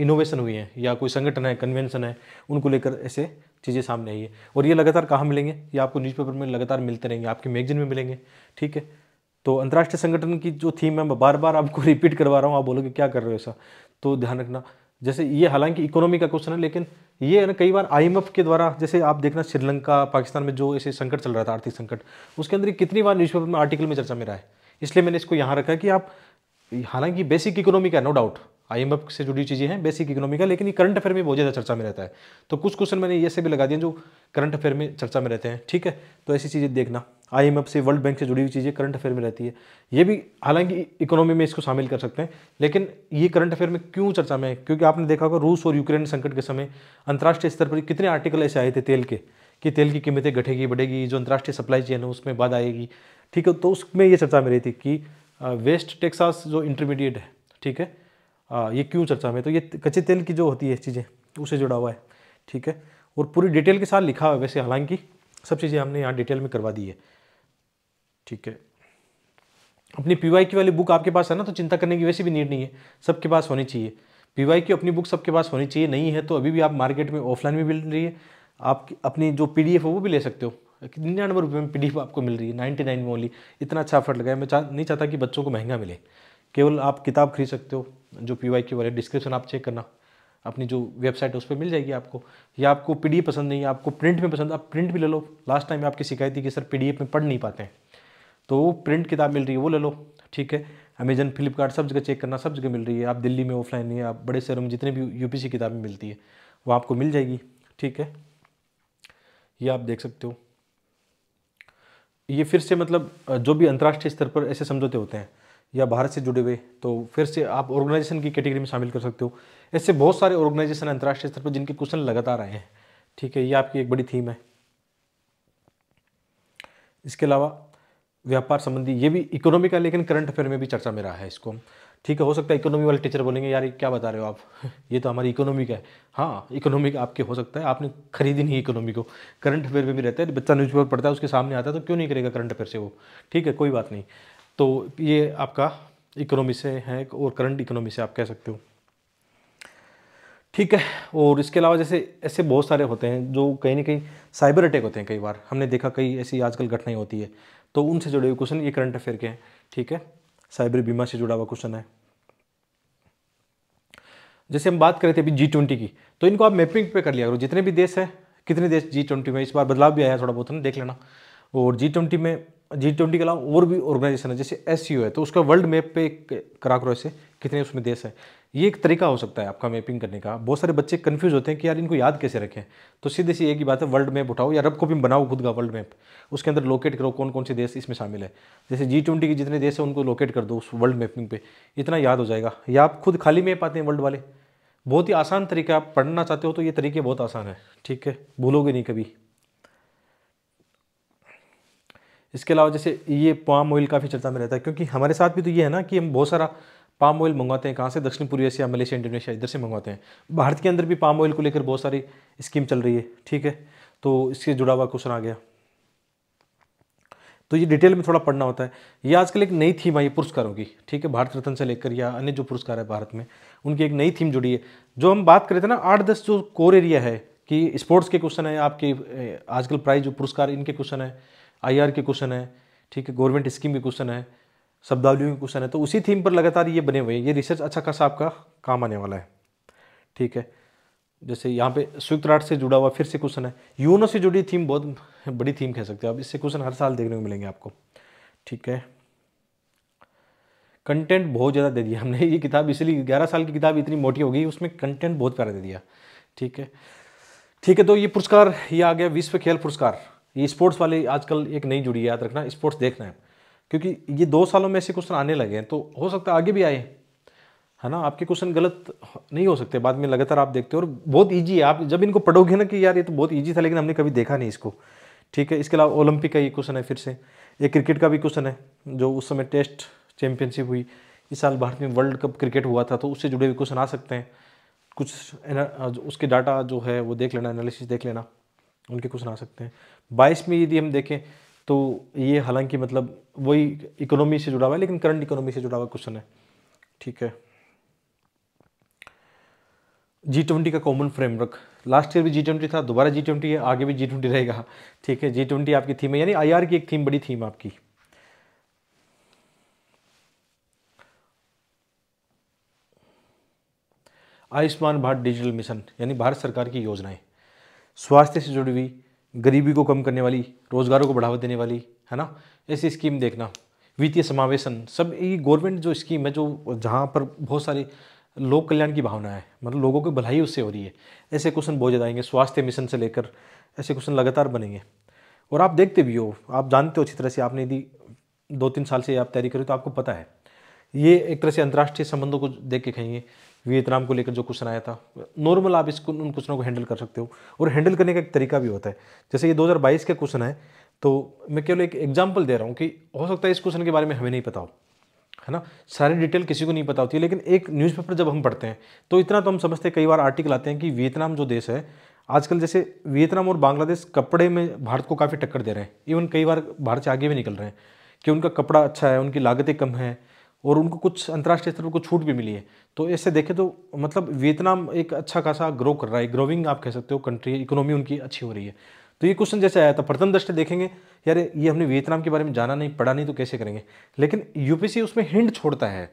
इनोवेशन हुई है या कोई संगठन है कन्वेंशन है उनको लेकर ऐसे चीज़ें सामने आई है और ये लगातार कहाँ मिलेंगे ये आपको न्यूज़पेपर में लगातार मिलते रहेंगे आपके मैगजीन में मिलेंगे ठीक है तो अंतर्राष्ट्रीय संगठन की जो थीम है मैं बार बार आपको रिपीट करवा रहा हूँ आप बोलोगे क्या कर रहे हो ऐसा तो ध्यान रखना जैसे ये हालांकि इकोनॉमी का क्वेश्चन है लेकिन ये है ना कई बार आई के द्वारा जैसे आप देखना श्रीलंका पाकिस्तान में जो ऐसे संकट चल रहा था आर्थिक संकट उसके अंदर कितनी बार न्यूज़पेपर में आर्टिकल में चर्चा मेरा है इसलिए मैंने इसको यहाँ रखा कि आप हालांकि बेसिक इकोनॉमी का नो डाउट आईएमएफ से जुड़ी चीज़ें हैं बेसिक इकोनॉमी का लेकिन ये करंट अफेयर में बहुत ज़्यादा चर्चा में रहता है तो कुछ क्वेश्चन मैंने से भी लगा दिए जो करंट अफेयर में चर्चा में रहते हैं ठीक है तो ऐसी चीज़ें देखना आईएमएफ से वर्ल्ड बैंक से जुड़ी हुई चीज़ें करंट अफेयर में रहती है ये भी हालांकि इकोनॉमी में इसको शामिल कर सकते हैं लेकिन ये करंट अफेयर में क्यों चर्चा में है क्योंकि आपने देखा होगा रूस और यूक्रेन संकट के समय अंतर्राष्ट्रीय स्तर पर कितने आर्टिकल ऐसे आए थे तेल के कि तेल की कीमतें घटेगी बढ़ेगी जो अंतर्राष्ट्रीय सप्लाई चेन है उसमें बाद आएगी ठीक है तो उसमें ये चर्चा में रही थी कि वेस्ट टेक्सास जो इंटरमीडिएट है ठीक है आ, ये क्यों चर्चा में तो ये कच्चे तेल की जो होती है चीज़ें उसे जुड़ा हुआ है ठीक है और पूरी डिटेल के साथ लिखा हुआ है वैसे हालांकि सब चीज़ें हमने यहाँ डिटेल में करवा दी है ठीक है अपनी पी की वाली बुक आपके पास है ना तो चिंता करने की वैसे भी नीड नहीं है सबके पास होनी चाहिए पी की अपनी बुक सबके पास होनी चाहिए नहीं है तो अभी भी आप मार्केट में ऑफलाइन भी मिल रही है आप अपनी जो पी है वो भी ले सकते हो निन्यानवे रुपये में पी आपको मिल रही है नाइन्टी नाइन में ओनली इतना अच्छा ऑफर लगाया मैं चाह नहीं चाहता कि बच्चों को महंगा मिले केवल आप किताब खरीद सकते हो जो पी वाई की वाले डिस्क्रिप्शन आप चेक करना अपनी जो वेबसाइट है उस पर मिल जाएगी आपको या आपको पी पसंद नहीं है आपको प्रिंट में पसंद आप प्रिंट भी ले लो लास्ट टाइम आपकी शिकायत थी कि सर पी में पढ़ नहीं पाते हैं तो वो प्रिंट किताब मिल रही है वो ले लो ठीक है अमेजन फ्लिपकार्ट सब जगह चेक करना सब जगह मिल रही है आप दिल्ली में ऑफलाइन है आप बड़े शहरों में जितने भी यू पी सी किताबें मिलती है वो आपको मिल जाएगी ठीक है ये आप देख सकते हो ये फिर से मतलब जो भी अंतर्राष्ट्रीय स्तर पर ऐसे समझौते होते हैं या भारत से जुड़े हुए तो फिर से आप ऑर्गेनाइजेशन की कैटेगरी में शामिल कर सकते हो ऐसे बहुत सारे ऑर्गेनाइजेशन अंतर्राष्ट्रीय स्तर पर जिनके क्वेश्चन लगातार आए हैं ठीक है ये आपकी एक बड़ी थीम है इसके अलावा व्यापार संबंधी ये भी इकोनॉमी का लेकिन करंट अफेयर में भी चर्चा में रहा है इसको ठीक है हो सकता है इकोनॉमी वाले टीचर बोलेंगे यार क्या बता रहे हो आप ये तो हमारी इकोनॉमी का है हाँ इकोनॉमी आपके हो सकता है आपने खरीदी नहीं इकोनॉमी को करंट अफेयर में भी रहता है बच्चा न्यूज़पेपर पढ़ता है उसके सामने आता है तो क्यों नहीं करेगा करंट अफेयर से वो ठीक है कोई बात नहीं तो ये आपका इकोनॉमी से है और करंट इकोनॉमी से आप कह सकते हो ठीक है और इसके अलावा जैसे ऐसे बहुत सारे होते हैं जो कहीं ना कहीं साइबर अटैक होते हैं कई बार हमने देखा कई ऐसी आजकल घटनाएं होती है तो उनसे जुड़े हुए क्वेश्चन ये करंट अफेयर के हैं ठीक है साइबर बीमा से जुड़ा हुआ क्वेश्चन है जैसे हम बात कर रहे थे अभी जी ट्वेंटी की तो इनको आप मैपिंग पे कर लिया करो जितने भी देश है कितने देश जी ट्वेंटी में इस बार बदलाव भी आया थोड़ा बहुत ना देख लेना और जी ट्वेंटी में जी ट्वेंटी के अलावा और भी ऑर्गेनाइजेशन है जैसे एस है तो उसका वर्ल्ड मैप पे करा करो ऐसे कितने उसमें देश है ये एक तरीका हो सकता है आपका मैपिंग करने का बहुत सारे बच्चे कन्फ्यूज होते हैं कि यार इनको याद कैसे रखें तो सीधे सी एक ही बात है वर्ल्ड मैप उठाओ या रब को भी बनाओ खुद का वर्ल्ड मैप उसके अंदर लोकेट करो कौन कौन से देश इसमें शामिल है जैसे जी ट्वेंटी के जितने देश हैं उनको लोकेट कर दो उस वर्ल्ड मैपिंग पे इतना याद हो जाएगा या आप खुद खाली मैप आते हैं वर्ल्ड वाले बहुत ही आसान तरीका आप पढ़ना चाहते हो तो ये तरीके बहुत आसान है ठीक है भूलोगे नहीं कभी इसके अलावा जैसे ये पाम ऑयल काफ़ी चर्चा में रहता है क्योंकि हमारे साथ भी तो ये है ना कि हम बहुत सारा पाम ऑयल मंगवाते हैं कहाँ से दक्षिण पूर्व एशिया मलेशिया इंडोनेशिया इधर से मंगवाते हैं भारत के अंदर भी पाम ऑयल को लेकर बहुत सारी स्कीम चल रही है ठीक है तो इससे जुड़ा हुआ क्वेश्चन आ गया तो ये डिटेल में थोड़ा पढ़ना होता है ये आजकल एक नई थीम आई पुरस्कारों की ठीक है भारत रत्न से लेकर या अन्य जो पुरस्कार है भारत में उनकी एक नई थीम जुड़ी है जो हम बात करें थे ना आठ दस जो कोर एरिया है कि स्पोर्ट्स के क्वेश्चन है आपके आजकल प्राइज जो पुरस्कार इनके क्वेश्चन है आई के क्वेश्चन है ठीक है गवर्नमेंट स्कीम के क्वेश्चन है शब्दावलियों के क्वेश्चन है तो उसी थीम पर लगातार ये बने हुए हैं ये रिसर्च अच्छा खासा आपका काम आने वाला है ठीक है जैसे यहाँ पे संयुक्त राष्ट्र से जुड़ा हुआ फिर से क्वेश्चन है यूनो से जुड़ी थीम बहुत बड़ी थीम कह सकते हो आप इससे क्वेश्चन हर साल देखने को मिलेंगे आपको ठीक है कंटेंट बहुत ज़्यादा दे दिया हमने ये किताब इसलिए ग्यारह साल की किताब इतनी मोटी हो गई उसमें कंटेंट बहुत प्यारा दे दिया ठीक है ठीक है तो ये पुरस्कार ये आ गया विश्व खेल पुरस्कार ये स्पोर्ट्स वाले आजकल एक नई जुड़ी है याद रखना स्पोर्ट्स देखना है क्योंकि ये दो सालों में ऐसे क्वेश्चन आने लगे हैं तो हो सकता है आगे भी आए है ना आपके क्वेश्चन गलत नहीं हो सकते बाद में लगातार आप देखते हो और बहुत ईजी है आप जब इनको पढ़ोगे ना कि यार ये तो बहुत ईजी था लेकिन हमने कभी देखा नहीं इसको ठीक है इसके अलावा ओलंपिक का ये क्वेश्चन है फिर से ये क्रिकेट का भी क्वेश्चन है जो उस समय टेस्ट चैंपियनशिप हुई इस साल भारत में वर्ल्ड कप क्रिकेट हुआ था तो उससे जुड़े हुए क्वेश्चन आ सकते हैं कुछ उसके डाटा जो है वो देख लेना एनालिसिस देख लेना उनके क्वेश्चन आ सकते हैं बाईस में यदि हम देखें तो ये हालांकि मतलब वही इकोनॉमी से जुड़ा हुआ है लेकिन करंट इकोनॉमी से जुड़ा हुआ क्वेश्चन है ठीक है जी ट्वेंटी का कॉमन फ्रेमवर्क लास्ट ईयर भी जी ट्वेंटी था दोबारा जी ट्वेंटी है आगे भी जी ट्वेंटी रहेगा ठीक है जी ट्वेंटी आपकी थीम है यानी आई की एक थीम बड़ी थीम आपकी आयुष्मान भारत डिजिटल मिशन यानी भारत सरकार की योजनाएं स्वास्थ्य से जुड़ी हुई गरीबी को कम करने वाली रोज़गारों को बढ़ावा देने वाली है ना ऐसी स्कीम देखना वित्तीय समावेशन सब ये गवर्नमेंट जो स्कीम है जो जहाँ पर बहुत सारे लोक कल्याण की भावना है मतलब लोगों की भलाई उससे हो रही है ऐसे क्वेश्चन बहुत ज़्यादा आएंगे स्वास्थ्य मिशन से लेकर ऐसे क्वेश्चन लगातार बनेंगे और आप देखते भी हो आप जानते हो अच्छी तरह से आपने यदि दो तीन साल से आप तैयारी करें तो आपको पता है ये एक तरह से अंतर्राष्ट्रीय संबंधों को देख के कहेंगे वियतनाम को लेकर जो क्वेश्चन आया था नॉर्मल आप इसको उन क्वेश्चनों को हैंडल कर सकते हो और हैंडल करने का एक तरीका भी होता है जैसे ये 2022 के क्वेश्चन है तो मैं केवल एक एग्जाम्पल दे रहा हूँ कि हो सकता है इस क्वेश्चन के बारे में हमें नहीं पता हो है ना सारी डिटेल किसी को नहीं पता होती है लेकिन एक न्यूज़पेपर जब हम पढ़ते हैं तो इतना तो हम समझते हैं कई बार आर्टिकल आते हैं कि वियतनाम जो देश है आजकल जैसे वियतनाम और बांग्लादेश कपड़े में भारत को काफ़ी टक्कर दे रहे हैं इवन कई बार भारत से आगे भी निकल रहे हैं कि उनका कपड़ा अच्छा है उनकी लागतें कम हैं और उनको कुछ अंतर्राष्ट्रीय स्तर पर कुछ छूट भी मिली है तो ऐसे देखें तो मतलब वियतनाम एक अच्छा खासा ग्रो कर रहा है ग्रोविंग आप कह सकते हो कंट्री इकोनॉमी उनकी अच्छी हो रही है तो ये क्वेश्चन जैसे आया था प्रथम दृष्टि देखेंगे यार ये हमने वियतनाम के बारे में जाना नहीं पढ़ा नहीं तो कैसे करेंगे लेकिन यूपीसी उसमें हिंड छोड़ता है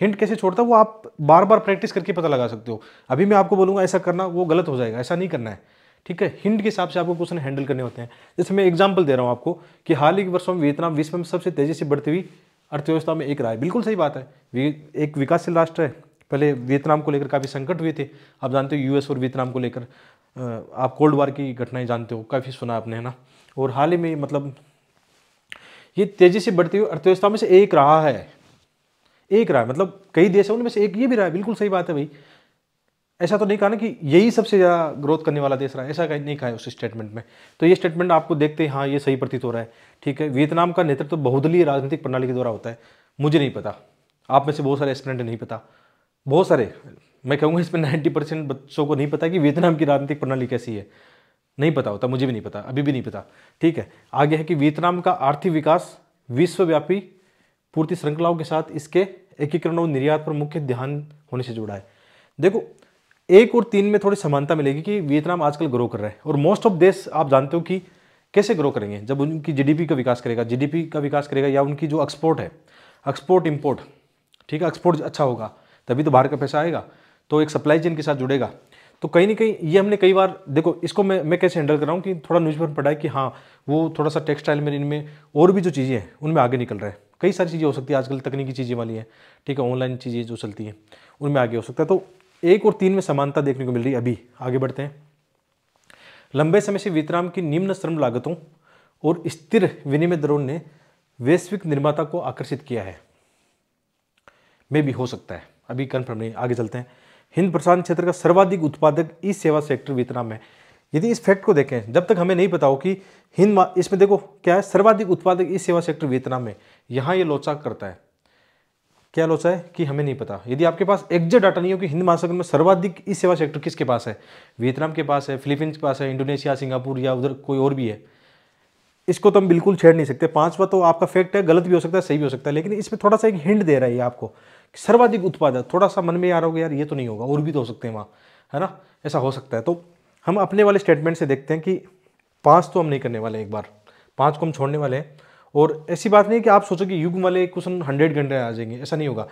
हिंट कैसे छोड़ता है वो आप बार बार प्रैक्टिस करके पता लगा सकते हो अभी मैं आपको बोलूँगा ऐसा करना वो गलत हो जाएगा ऐसा नहीं करना है ठीक है हिंट के हिसाब से आपको क्वेश्चन हैंडल करने होते हैं जैसे मैं एग्जाम्पल दे रहा हूँ आपको कि हाल ही के वर्षों में वियतनाम विश्व में सबसे तेज़ी से बढ़ती हुई अर्थव्यवस्था में एक रहा है बिल्कुल सही बात है एक विकासशील राष्ट्र है पहले वियतनाम को लेकर काफ़ी संकट हुए थे आप जानते हो यूएस और वियतनाम को लेकर आप कोल्ड वार की घटनाएं जानते हो काफ़ी सुना आपने है ना और हाल ही में मतलब ये तेज़ी से बढ़ती हुई अर्थव्यवस्था में से एक रहा है एक रहा है मतलब कई देश है उनमें से एक ये भी रहा है बिल्कुल सही बात है भाई ऐसा तो नहीं कहा ना कि यही सबसे ज़्यादा ग्रोथ करने वाला देश रहा है ऐसा नहीं कहा है उस स्टेटमेंट में तो ये स्टेटमेंट आपको देखते हैं हाँ ये सही प्रतीत हो रहा है ठीक है वियतनाम का नेतृत्व तो बहुदलीय राजनीतिक प्रणाली के द्वारा होता है मुझे नहीं पता आप में से बहुत सारे स्टूडेंट नहीं पता बहुत सारे मैं कहूँगा इसमें नाइन्टी परसेंट बच्चों को नहीं पता कि वियतनाम की राजनीतिक प्रणाली कैसी है नहीं पता होता मुझे भी नहीं पता अभी भी नहीं पता ठीक है आगे है कि वियतनाम का आर्थिक विकास विश्वव्यापी पूर्ति श्रृंखलाओं के साथ इसके एकीकरण और निर्यात पर मुख्य ध्यान होने से जुड़ा है देखो एक और तीन में थोड़ी समानता मिलेगी कि वियतनाम आजकल ग्रो कर रहा है और मोस्ट ऑफ देश आप जानते हो कि कैसे ग्रो करेंगे जब उनकी जीडीपी का विकास करेगा जीडीपी का विकास करेगा या उनकी जो एक्सपोर्ट है एक्सपोर्ट इम्पोर्ट ठीक है एक्सपोर्ट अच्छा होगा तभी तो बाहर का पैसा आएगा तो एक सप्लाई चेन के साथ जुड़ेगा तो कहीं ना कहीं ये हमने कई बार देखो इसको मैं मैं कैसे हैंडल कर रहा हूँ कि थोड़ा न्यूज़ पर पढ़ा है कि हाँ वो थोड़ा सा टेक्सटाइल में इनमें और भी जो चीज़ें हैं उनमें आगे निकल रहा है कई सारी चीज़ें हो सकती है आजकल तकनीकी चीज़ें वाली हैं ठीक है ऑनलाइन चीज़ें जो चलती हैं उनमें आगे हो सकता है तो एक और तीन में समानता देखने को मिल रही है अभी आगे बढ़ते हैं लंबे समय से वितराम की निम्न श्रम लागतों और स्थिर विनिमय दरों ने वैश्विक निर्माता को आकर्षित किया है में भी हो सकता है अभी कन्फर्म नहीं आगे चलते हैं हिंद प्रशांत क्षेत्र का सर्वाधिक उत्पादक ई सेवा सेक्टर वियतनाम है यदि इस फैक्ट को देखें जब तक हमें नहीं पता हो कि हिंद इसमें देखो क्या है सर्वाधिक उत्पादक ई सेवा सेक्टर वियतनाम में यहाँ ये लोचा करता है क्या लोचा है कि हमें नहीं पता यदि आपके पास एग्जैक्ट डाटा नहीं हो कि हिंद महासागर में सर्वाधिक ई सेवा सेक्टर किसके पास है वियतनाम के पास है फिलीपींस के पास है इंडोनेशिया सिंगापुर या उधर कोई और भी है इसको तो हम बिल्कुल छेड़ नहीं सकते पांचवा तो आपका फैक्ट है गलत भी हो सकता है सही भी हो सकता है लेकिन इसमें थोड़ा सा एक हिंट दे रहा है ये आपको सर्वाधिक उत्पादक थोड़ा सा मन में आ रहा होगा यार ये तो नहीं होगा और भी तो हो सकते हैं वहाँ है ना ऐसा हो सकता है तो हम अपने वाले स्टेटमेंट से देखते हैं कि पाँच तो हम नहीं करने वाले एक बार पाँच को हम छोड़ने वाले हैं और ऐसी बात नहीं कि आप सोचो कि युग वाले क्वेश्चन हंड्रेड घंटे आ जाएंगे ऐसा नहीं होगा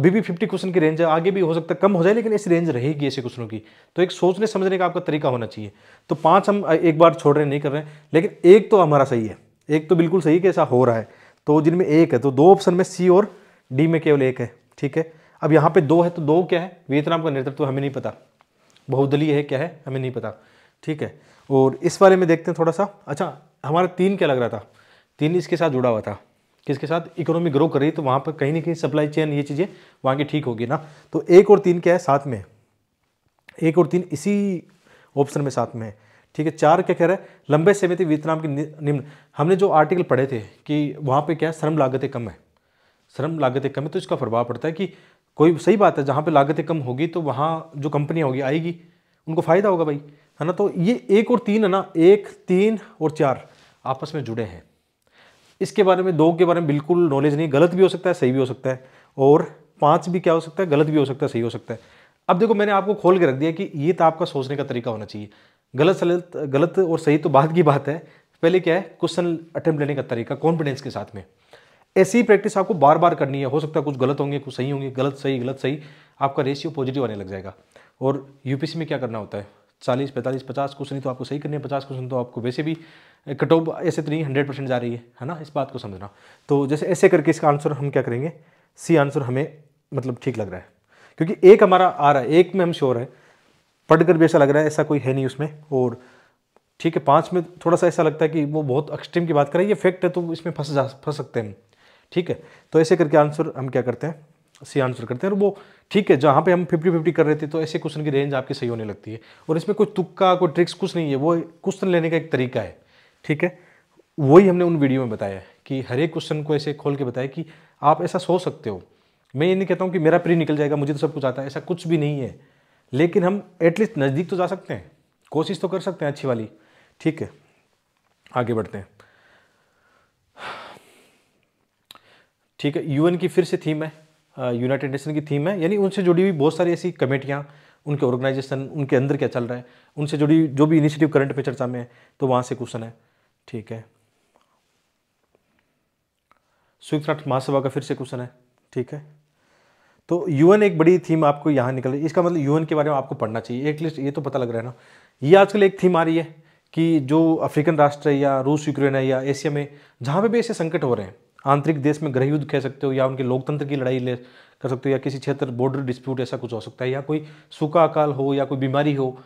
अभी भी फिफ्टी क्वेश्चन की रेंज है आगे भी हो सकता है कम हो जाए लेकिन ऐसी रेंज रहेगी ऐसे क्वेश्चनों की तो एक सोचने समझने का आपका तरीका होना चाहिए तो पाँच हम एक बार छोड़ रहे नहीं कर रहे हैं लेकिन एक तो हमारा सही है एक तो बिल्कुल सही है कि ऐसा हो रहा है तो जिनमें एक है तो दो ऑप्शन में सी और डी में केवल एक है ठीक है अब यहाँ पे दो है तो दो क्या है वियतनाम का नेतृत्व तो हमें नहीं पता बहुदलीय है क्या है हमें नहीं पता ठीक है और इस बारे में देखते हैं थोड़ा सा अच्छा हमारा तीन क्या लग रहा था तीन इसके साथ जुड़ा हुआ था किसके साथ इकोनॉमी ग्रो कर रही तो वहाँ पर कहीं ना कहीं सप्लाई चेन ये चीज़ें वहाँ की ठीक होगी ना तो एक और तीन क्या है साथ में एक और तीन इसी ऑप्शन में साथ में है ठीक है चार क्या कह रहा है लंबे समय तक वियतनाम की निम्न हमने जो आर्टिकल पढ़े थे कि वहाँ पे क्या है श्रम लागतें कम है श्रम लागतें कम है तो इसका प्रभाव पड़ता है कि कोई सही बात है जहाँ पर लागतें कम होगी तो वहाँ जो कंपनियाँ होगी आएगी उनको फ़ायदा होगा भाई है ना तो ये एक और तीन है ना एक तीन और चार आपस में जुड़े हैं इसके बारे में दो के बारे में बिल्कुल नॉलेज नहीं गलत भी हो सकता है सही भी हो सकता है और पाँच भी क्या हो सकता है गलत भी हो सकता है सही हो सकता है अब देखो मैंने आपको खोल के रख दिया कि ये तो आपका सोचने का तरीका होना चाहिए गलत सलत गलत और सही तो बाद की बात है पहले क्या है क्वेश्चन अटैम्प्ट लेने का तरीका कॉन्फिडेंस के साथ में ऐसी प्रैक्टिस आपको बार बार करनी है हो सकता है कुछ गलत होंगे कुछ सही होंगे गलत सही गलत सही आपका रेशियो पॉजिटिव आने लग जाएगा और यूपीसी में क्या करना होता है चालीस पैंतालीस पचास क्वेश्चन तो आपको सही करने हैं पचास क्वेश्चन तो आपको वैसे भी कट ऑफ ऐसे तो नहीं हंड्रेड परसेंट जा रही है है ना इस बात को समझना तो जैसे ऐसे करके इसका आंसर हम क्या करेंगे सी आंसर हमें मतलब ठीक लग रहा है क्योंकि एक हमारा आ रहा है एक में हम श्योर है पढ़कर भी ऐसा लग रहा है ऐसा कोई है नहीं उसमें और ठीक है पाँच में थोड़ा सा ऐसा लगता है कि वो बहुत एक्सट्रीम की बात करें ये फैक्ट है तो इसमें फंस जा फंस सकते हैं हम ठीक है तो ऐसे करके आंसर हम क्या करते हैं सी आंसर करते हैं और वो ठीक है जहाँ पे हम फिफ्टी फिफ्टी कर रहे थे तो ऐसे क्वेश्चन की रेंज आपकी सही होने लगती है और इसमें कोई तुक्का कोई ट्रिक्स कुछ नहीं है वो क्वेश्चन लेने का एक तरीका है ठीक है वही हमने उन वीडियो में बताया है कि हर एक क्वेश्चन को ऐसे खोल के बताया कि आप ऐसा सोच सकते हो मैं ये नहीं कहता हूँ कि मेरा प्री निकल जाएगा मुझे तो सब कुछ आता है ऐसा कुछ भी नहीं है लेकिन हम एटलीस्ट नज़दीक तो जा सकते हैं कोशिश तो कर सकते हैं अच्छी वाली ठीक है आगे बढ़ते हैं ठीक है यूएन की फिर से थीम है यूनाइटेड नेशन की थीम है यानी उनसे जुड़ी हुई बहुत सारी ऐसी कमेटियाँ उनके ऑर्गेनाइजेशन उनके अंदर क्या चल रहा है उनसे जुड़ी जो भी इनिशिएटिव करंट पे चर्चा में है तो वहाँ से क्वेश्चन है ठीक है संयुक्त राष्ट्र महासभा का फिर से क्वेश्चन है ठीक है तो यूएन एक बड़ी थीम आपको यहाँ निकल रही इसका मतलब यूएन के बारे में आपको पढ़ना चाहिए एक लिस्ट ये तो पता लग रहा है ना ये आजकल एक थीम आ रही है कि जो अफ्रीकन राष्ट्र है या रूस यूक्रेन है या एशिया में जहां पर भी ऐसे संकट हो रहे हैं आंतरिक देश में गृह युद्ध कह सकते हो या उनके लोकतंत्र की लड़ाई ले कर सकते हो या किसी क्षेत्र बॉर्डर डिस्प्यूट ऐसा कुछ हो सकता है या कोई सूखा अकाल हो या कोई बीमारी हो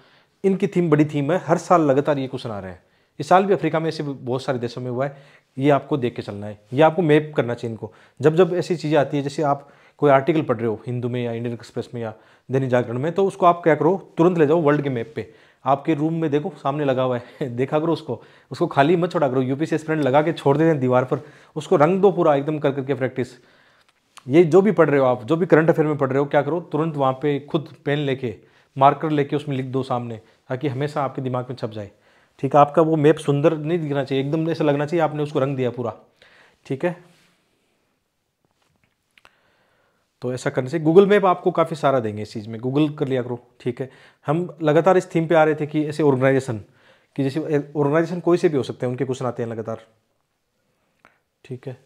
इनकी थीम बड़ी थीम है हर साल लगातार ये क्वेश्चन आ रहे हैं इस साल भी अफ्रीका में ऐसे बहुत सारे देशों में हुआ है ये आपको देख के चलना है ये आपको मैप करना चाहिए इनको जब जब ऐसी चीज़ें आती है जैसे आप कोई आर्टिकल पढ़ रहे हो हिंदू में या इंडियन एक्सप्रेस में या दैनिक जागरण में तो उसको आप क्या करो तुरंत ले जाओ वर्ल्ड के मैप पे आपके रूम में देखो सामने लगा हुआ है देखा करो उसको उसको खाली मत छोड़ा करो यूपी से स्प्रेंट लगा के छोड़ देते हैं दीवार पर उसको रंग दो पूरा एकदम कर करके प्रैक्टिस ये जो भी पढ़ रहे हो आप जो भी करंट अफेयर में पढ़ रहे हो क्या करो तुरंत वहाँ पर खुद पेन लेके मार्कर लेके उसमें लिख दो सामने ताकि हमेशा आपके दिमाग में छप जाए ठीक है आपका वो मैप सुंदर नहीं दिखना चाहिए एकदम ऐसा लगना चाहिए आपने उसको रंग दिया पूरा ठीक है तो ऐसा करने से गूगल मैप आपको काफ़ी सारा देंगे इस चीज़ में गूगल कर लिया करो ठीक है हम लगातार इस थीम पे आ रहे थे कि ऐसे ऑर्गेनाइजेशन कि जैसे ऑर्गेनाइजेशन कोई से भी हो सकते हैं उनके क्वेश्चन आते हैं लगातार ठीक है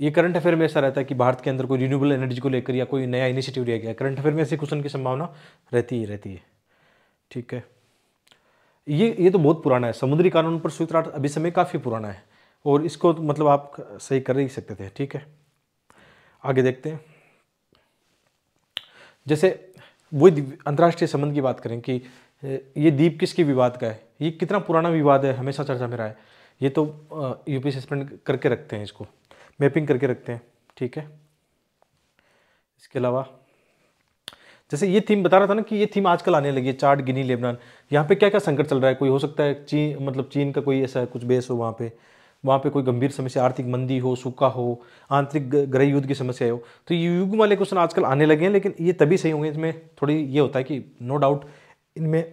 ये करंट अफेयर में ऐसा रहता है कि भारत के अंदर कोई रिन्यूबल एनर्जी को लेकर या कोई नया इनिशिएटिव लिया गया करंट अफेयर में ऐसे क्वेश्चन की संभावना रहती ही रहती है ठीक है ये ये तो बहुत पुराना है समुद्री कानून पर राष्ट्र अभी समय काफ़ी पुराना है और इसको तो मतलब आप सही कर ही सकते थे ठीक है आगे देखते हैं जैसे वही अंतर्राष्ट्रीय संबंध की बात करें कि ये द्वीप किसके विवाद का है ये कितना पुराना विवाद है हमेशा चर्चा में रहा है ये तो यूपी सस्पेंड करके रखते हैं इसको मैपिंग करके रखते हैं ठीक है इसके अलावा जैसे ये थीम बता रहा था ना कि ये थीम आजकल आने लगी है चार्ट गिनी लेबनान यहाँ पे क्या क्या संकट चल रहा है कोई हो सकता है चीन मतलब चीन का कोई ऐसा कुछ बेस हो वहाँ पे वहाँ पे कोई गंभीर समस्या आर्थिक मंदी हो सूखा हो आंतरिक गृह युद्ध की समस्या हो तो ये युग वाले क्वेश्चन आजकल आने लगे हैं लेकिन ये तभी सही होंगे इसमें थोड़ी ये होता है कि नो डाउट इनमें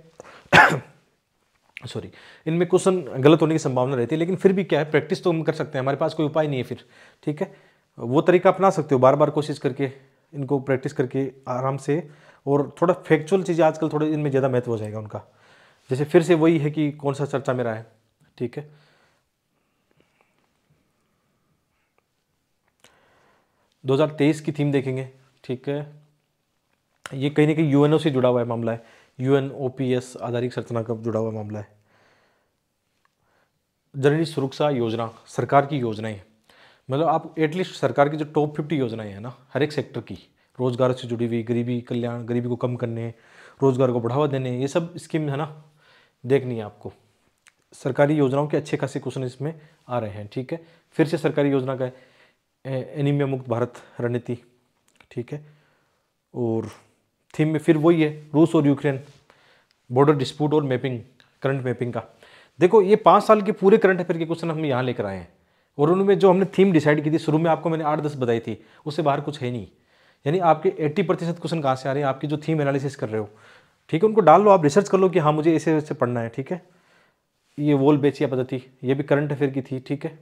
सॉरी इनमें क्वेश्चन गलत होने की संभावना रहती है लेकिन फिर भी क्या है प्रैक्टिस तो हम कर सकते हैं हमारे पास कोई उपाय नहीं है फिर ठीक है वो तरीका अपना सकते हो बार बार कोशिश करके इनको प्रैक्टिस करके आराम से और थोड़ा फैक्चुअल चीज़ें आजकल थोड़ा इनमें ज़्यादा महत्व हो जाएगा उनका जैसे फिर से वही है कि कौन सा चर्चा मेरा है ठीक है दो हज़ार तेईस की थीम देखेंगे ठीक है ये कहीं ना कहीं यूएनओ से जुड़ा हुआ है मामला है U N O P S आधारित संरचना का जुड़ा हुआ मामला है जननी सुरक्षा योजना सरकार की योजनाएं मतलब आप एटलीस्ट सरकार की जो टॉप फिफ्टी योजनाएं हैं ना हर एक सेक्टर की रोज़गार से जुड़ी हुई गरीबी कल्याण गरीबी को कम करने रोज़गार को बढ़ावा देने ये सब स्कीम है ना देखनी है आपको सरकारी योजनाओं के अच्छे खासे क्वेश्चन इसमें आ रहे हैं ठीक है फिर से सरकारी योजना का एनीमिया मुक्त भारत रणनीति ठीक है और थीम में फिर वही है रूस और यूक्रेन बॉर्डर डिस्प्यूट और मैपिंग करंट मैपिंग का देखो ये पाँच साल के पूरे करंट अफेयर के क्वेश्चन हम यहाँ लेकर आए हैं और उनमें जो हमने थीम डिसाइड की थी शुरू में आपको मैंने आठ दस बताई थी उससे बाहर कुछ है नहीं यानी आपके 80 प्रतिशत क्वेश्चन कहाँ से आ रहे हैं आपकी जो थीम एनालिसिस कर रहे हो ठीक है उनको डाल लो आप रिसर्च कर लो कि हाँ मुझे इसे इससे पढ़ना है ठीक है ये वोल बेचिया पद्धति ये भी करंट अफेयर की थी ठीक है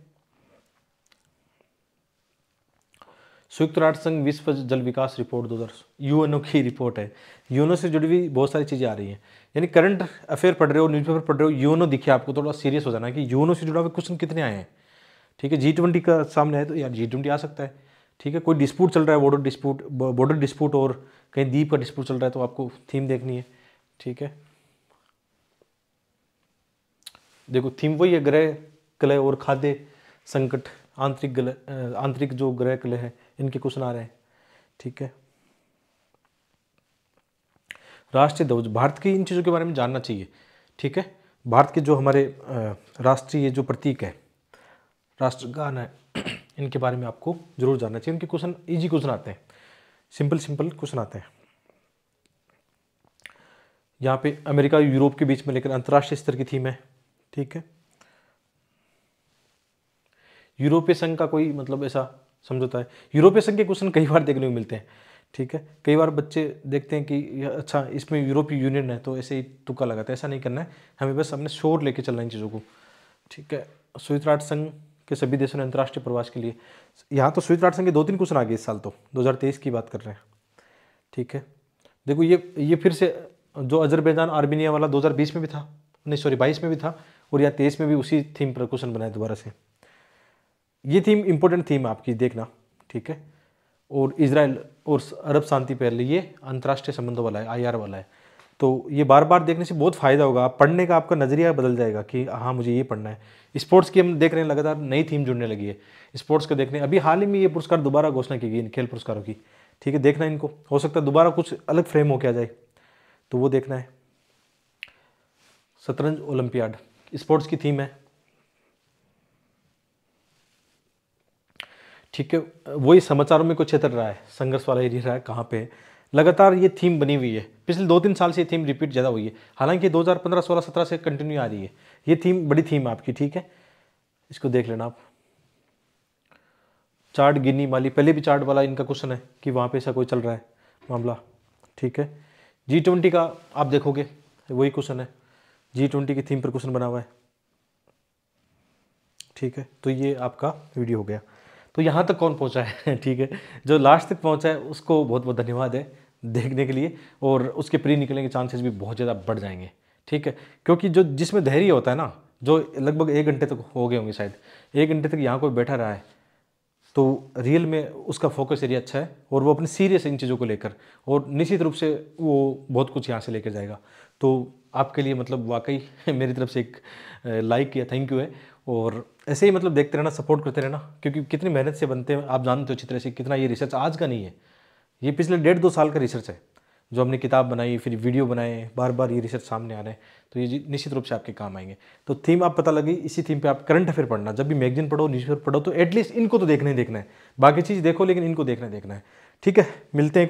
संयुक्त राष्ट्र संघ विश्व जल विकास रिपोर्ट दो यूएनओ की रिपोर्ट है यूएनओ से जुड़ी हुई बहुत सारी चीज़ें आ रही हैं यानी करंट अफेयर पढ़ रहे हो न्यूज़पेपर पढ़ रहे हो यूएनओ दिखे आपको थोड़ा सीरियस हो जाना है कि यूएनओ से जुड़ा हुआ क्वेश्चन कितने आए हैं ठीक है जी ट्वेंटी का सामने आए तो यार जी ट्वेंटी आ सकता है ठीक है कोई डिस्प्यूट चल रहा है बॉर्डर डिस्प्यूट बॉर्डर डिस्प्यूट और कहीं द्वीप का डिस्प्यूट चल रहा है तो आपको थीम देखनी है ठीक है देखो थीम वही है ग्रह कलह और खाद्य संकट आंतरिक गलह आंतरिक जो ग्रह कलह है इनके क्वेश्चन आ रहे हैं ठीक है राष्ट्रीय ध्वज भारत की इन चीज़ों के बारे में जानना चाहिए ठीक है भारत के जो हमारे राष्ट्रीय जो प्रतीक है राष्ट्रगान है इनके बारे में आपको जरूर जानना चाहिए इनके क्वेश्चन इजी क्वेश्चन आते हैं सिंपल सिंपल क्वेश्चन आते हैं यहाँ पे अमेरिका यूरोप के बीच में लेकर अंतर्राष्ट्रीय स्तर की थीम है ठीक है यूरोपीय संघ का कोई मतलब ऐसा समझौता है यूरोपीय संघ के क्वेश्चन कई बार देखने को मिलते हैं ठीक है कई बार बच्चे देखते हैं कि अच्छा इसमें यूरोपीय यूनियन है तो ऐसे ही तुक्का लगाते हैं ऐसा नहीं करना है हमें बस हमने शोर लेके चलना है इन चीज़ों को ठीक है स्वित्राट संघ के सभी देशों ने अंतर्राष्ट्रीय प्रवास के लिए यहाँ तो स्विच राट संख्या दो तीन क्वेश्चन आ गए इस साल तो 2023 की बात कर रहे हैं ठीक है देखो ये ये फिर से जो अजरबैजान आर्मीनिया वाला 2020 में भी था नहीं सॉरी बाईस में भी था और यहाँ तेईस में भी उसी थीम पर क्वेश्चन बनाए दोबारा से ये थीम इंपॉर्टेंट थीम आपकी देखना ठीक है और इसराइल और अरब शांति पहले ये अंतर्राष्ट्रीय संबंधों वाला है आईआर वाला है तो ये बार बार देखने से बहुत फ़ायदा होगा पढ़ने का आपका नज़रिया बदल जाएगा कि हाँ मुझे ये पढ़ना है स्पोर्ट्स की हम देख रहे हैं लगातार नई थीम जुड़ने लगी है स्पोर्ट्स को देखने अभी हाल ही में ये पुरस्कार दोबारा घोषणा की गई इन खेल पुरस्कारों की ठीक है देखना इनको हो सकता है दोबारा कुछ अलग फ्रेम हो आ जाए तो वो देखना है शतरंज ओलंपियाड स्पोर्ट्स की थीम है ठीक है वही समाचारों में कुछ क्षेत्र रहा है संघर्ष वाला एरिया रहा है कहाँ पे लगातार ये थीम बनी हुई है पिछले दो तीन साल से ये थीम रिपीट ज़्यादा हुई है हालांकि 2015 16 17 से कंटिन्यू आ रही है ये थीम बड़ी थीम है आपकी ठीक है इसको देख लेना आप चार्ट गिनी माली पहले भी चार्ट वाला इनका क्वेश्चन है कि वहाँ पर ऐसा कोई चल रहा है मामला ठीक है जी ट्वेंटी का आप देखोगे वही क्वेश्चन है जी ट्वेंटी की थीम पर क्वेश्चन बना हुआ है ठीक है तो ये आपका वीडियो हो गया तो यहाँ तक कौन पहुँचा है ठीक है जो लास्ट तक पहुँचा है उसको बहुत बहुत धन्यवाद है देखने के लिए और उसके प्री निकलने के चांसेस भी बहुत ज़्यादा बढ़ जाएंगे ठीक है क्योंकि जो जिसमें धैर्य होता है ना जो लगभग एक घंटे तक हो गए होंगे शायद एक घंटे तक यहाँ कोई बैठा रहा है तो रियल में उसका फोकस एरिया अच्छा है और वो अपने सीरियस इन चीज़ों को लेकर और निश्चित रूप से वो बहुत कुछ यहाँ से लेकर जाएगा तो आपके लिए मतलब वाकई मेरी तरफ से एक लाइक या थैंक यू है और ऐसे ही मतलब देखते रहना सपोर्ट करते रहना क्योंकि कितनी मेहनत से बनते हैं आप जानते हो अच्छी तरह से कितना ये रिसर्च आज का नहीं है ये पिछले डेढ़ दो साल का रिसर्च है जो हमने किताब बनाई फिर वीडियो बनाए बार बार ये रिसर्च सामने आ रहे हैं तो ये निश्चित रूप से आपके काम आएंगे तो थीम आप पता लगी इसी थीम पे आप करंट अफेयर पढ़ना जब भी मैगजीन पढ़ो न्यूज़पेपर पढ़ो तो एटलीस्ट इनको तो देखना ही देखना है बाकी चीज़ देखो लेकिन इनको देखना देखना है ठीक है मिलते हैं